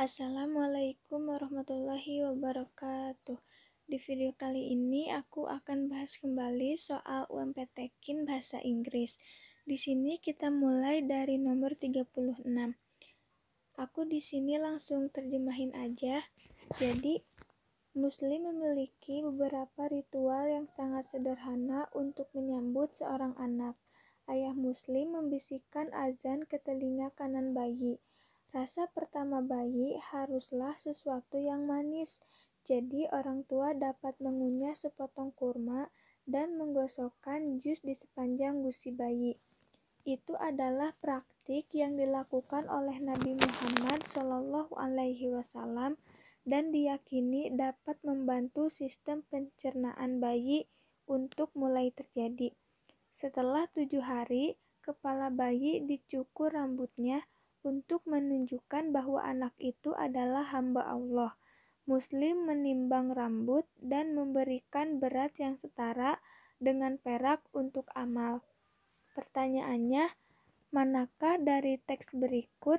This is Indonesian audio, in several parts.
Assalamualaikum warahmatullahi wabarakatuh. Di video kali ini aku akan bahas kembali soal UMPTKIN bahasa Inggris. Di sini kita mulai dari nomor 36. Aku di sini langsung terjemahin aja. Jadi Muslim memiliki beberapa ritual yang sangat sederhana untuk menyambut seorang anak. Ayah Muslim membisikkan azan ke telinga kanan bayi Rasa pertama bayi haruslah sesuatu yang manis, jadi orang tua dapat mengunyah sepotong kurma dan menggosokkan jus di sepanjang gusi bayi. Itu adalah praktik yang dilakukan oleh Nabi Muhammad Shallallahu Alaihi Wasallam dan diyakini dapat membantu sistem pencernaan bayi untuk mulai terjadi. Setelah tujuh hari, kepala bayi dicukur rambutnya untuk menunjukkan bahwa anak itu adalah hamba Allah. Muslim menimbang rambut dan memberikan berat yang setara dengan perak untuk amal. Pertanyaannya, manakah dari teks berikut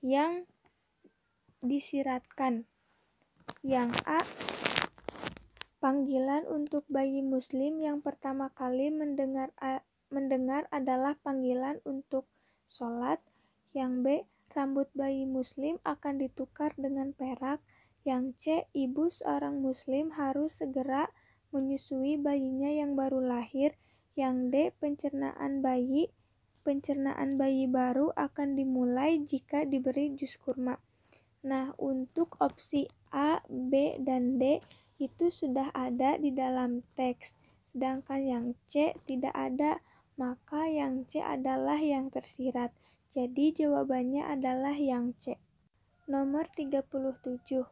yang disiratkan? Yang A. Panggilan untuk bayi muslim yang pertama kali mendengar mendengar adalah panggilan untuk sholat yang B. Rambut bayi muslim akan ditukar dengan perak. Yang C. Ibu seorang muslim harus segera menyusui bayinya yang baru lahir. Yang D. Pencernaan bayi pencernaan bayi baru akan dimulai jika diberi jus kurma. Nah, untuk opsi A, B, dan D itu sudah ada di dalam teks, sedangkan yang C tidak ada, maka yang C adalah yang tersirat. Jadi jawabannya adalah yang C. Nomor 37.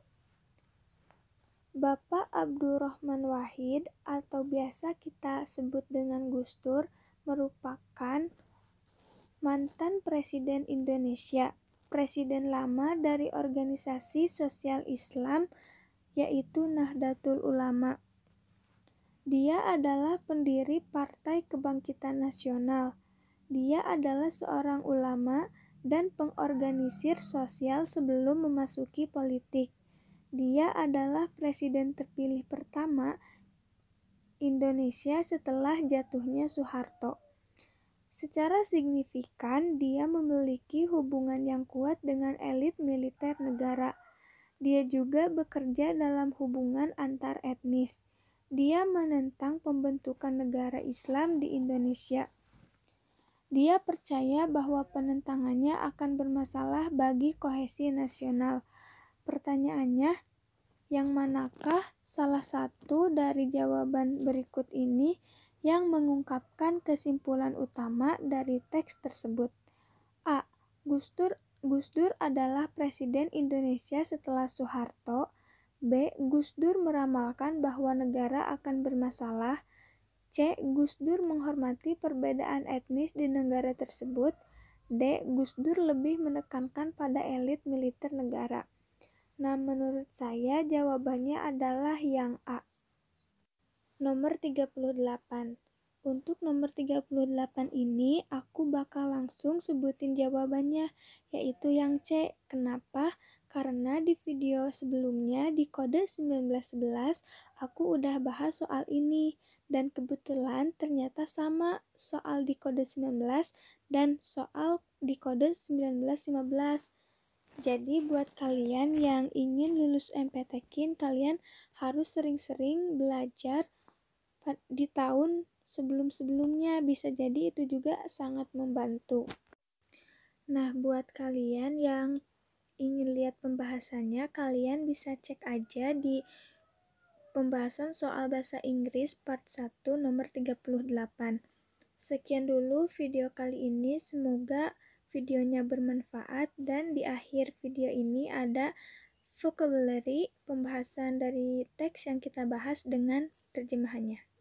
Bapak Abdurrahman Wahid atau biasa kita sebut dengan Gus Dur merupakan mantan Presiden Indonesia, Presiden lama dari organisasi sosial Islam yaitu Nahdlatul Ulama. Dia adalah pendiri Partai Kebangkitan Nasional dia adalah seorang ulama dan pengorganisir sosial sebelum memasuki politik. Dia adalah presiden terpilih pertama Indonesia setelah jatuhnya Soeharto. Secara signifikan, dia memiliki hubungan yang kuat dengan elit militer negara. Dia juga bekerja dalam hubungan antar etnis. Dia menentang pembentukan negara Islam di Indonesia. Dia percaya bahwa penentangannya akan bermasalah bagi kohesi nasional. Pertanyaannya, yang manakah salah satu dari jawaban berikut ini yang mengungkapkan kesimpulan utama dari teks tersebut? A. Gus Dur Gus Dur adalah presiden Indonesia setelah Soeharto. B. Gus Dur meramalkan bahwa negara akan bermasalah C. Gus Dur menghormati perbedaan etnis di negara tersebut. D. Gus Dur lebih menekankan pada elit militer negara. Nah, menurut saya jawabannya adalah yang A. Nomor 38. Untuk nomor 38 ini aku bakal langsung sebutin jawabannya yaitu yang C. Kenapa? karena di video sebelumnya di kode 1911 aku udah bahas soal ini dan kebetulan ternyata sama soal di kode 19 dan soal di kode 1915. Jadi buat kalian yang ingin lulus MPTKIN kalian harus sering-sering belajar di tahun sebelum-sebelumnya bisa jadi itu juga sangat membantu. Nah, buat kalian yang ingin lihat pembahasannya, kalian bisa cek aja di pembahasan soal bahasa Inggris part 1 nomor 38. Sekian dulu video kali ini, semoga videonya bermanfaat dan di akhir video ini ada vocabulary, pembahasan dari teks yang kita bahas dengan terjemahannya.